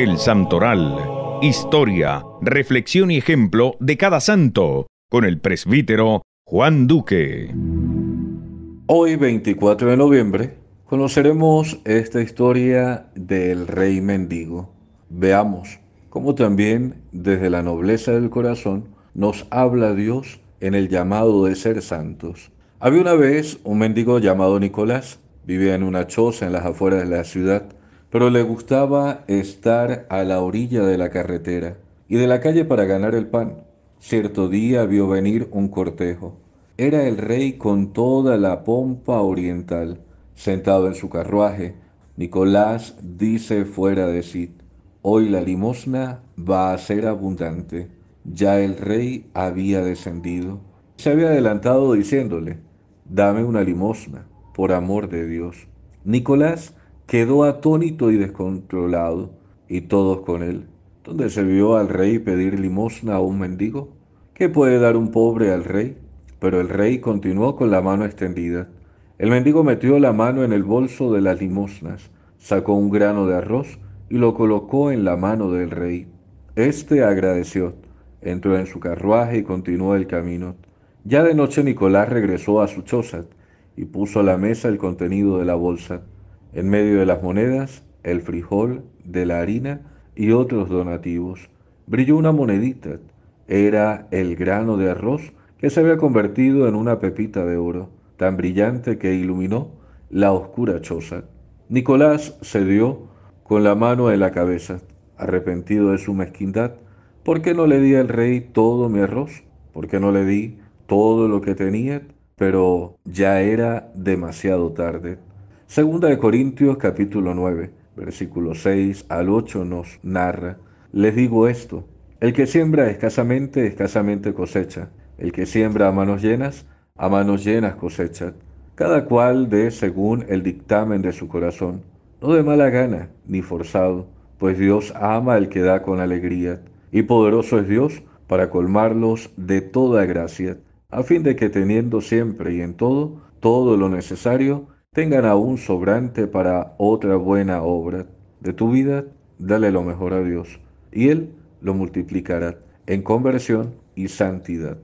El Santoral. Historia, reflexión y ejemplo de cada santo, con el presbítero Juan Duque. Hoy, 24 de noviembre, conoceremos esta historia del rey mendigo. Veamos cómo también desde la nobleza del corazón nos habla Dios en el llamado de ser santos. Había una vez un mendigo llamado Nicolás, vivía en una choza en las afueras de la ciudad pero le gustaba estar a la orilla de la carretera y de la calle para ganar el pan. Cierto día vio venir un cortejo. Era el rey con toda la pompa oriental, sentado en su carruaje. Nicolás dice fuera de sí, hoy la limosna va a ser abundante. Ya el rey había descendido. Se había adelantado diciéndole, dame una limosna, por amor de Dios. Nicolás quedó atónito y descontrolado, y todos con él. ¿Dónde se vio al rey pedir limosna a un mendigo? ¿Qué puede dar un pobre al rey? Pero el rey continuó con la mano extendida. El mendigo metió la mano en el bolso de las limosnas, sacó un grano de arroz y lo colocó en la mano del rey. Este agradeció, entró en su carruaje y continuó el camino. Ya de noche Nicolás regresó a su choza y puso a la mesa el contenido de la bolsa en medio de las monedas, el frijol, de la harina y otros donativos. Brilló una monedita, era el grano de arroz que se había convertido en una pepita de oro, tan brillante que iluminó la oscura choza. Nicolás se dio con la mano en la cabeza, arrepentido de su mezquindad. ¿Por qué no le di al rey todo mi arroz? ¿Por qué no le di todo lo que tenía? Pero ya era demasiado tarde. Segunda de Corintios capítulo 9, versículo 6 al 8 nos narra, les digo esto, el que siembra escasamente, escasamente cosecha, el que siembra a manos llenas, a manos llenas cosecha, cada cual de según el dictamen de su corazón, no de mala gana ni forzado, pues Dios ama al que da con alegría, y poderoso es Dios para colmarlos de toda gracia, a fin de que teniendo siempre y en todo, todo lo necesario, tengan aún sobrante para otra buena obra. De tu vida, dale lo mejor a Dios, y Él lo multiplicará en conversión y santidad.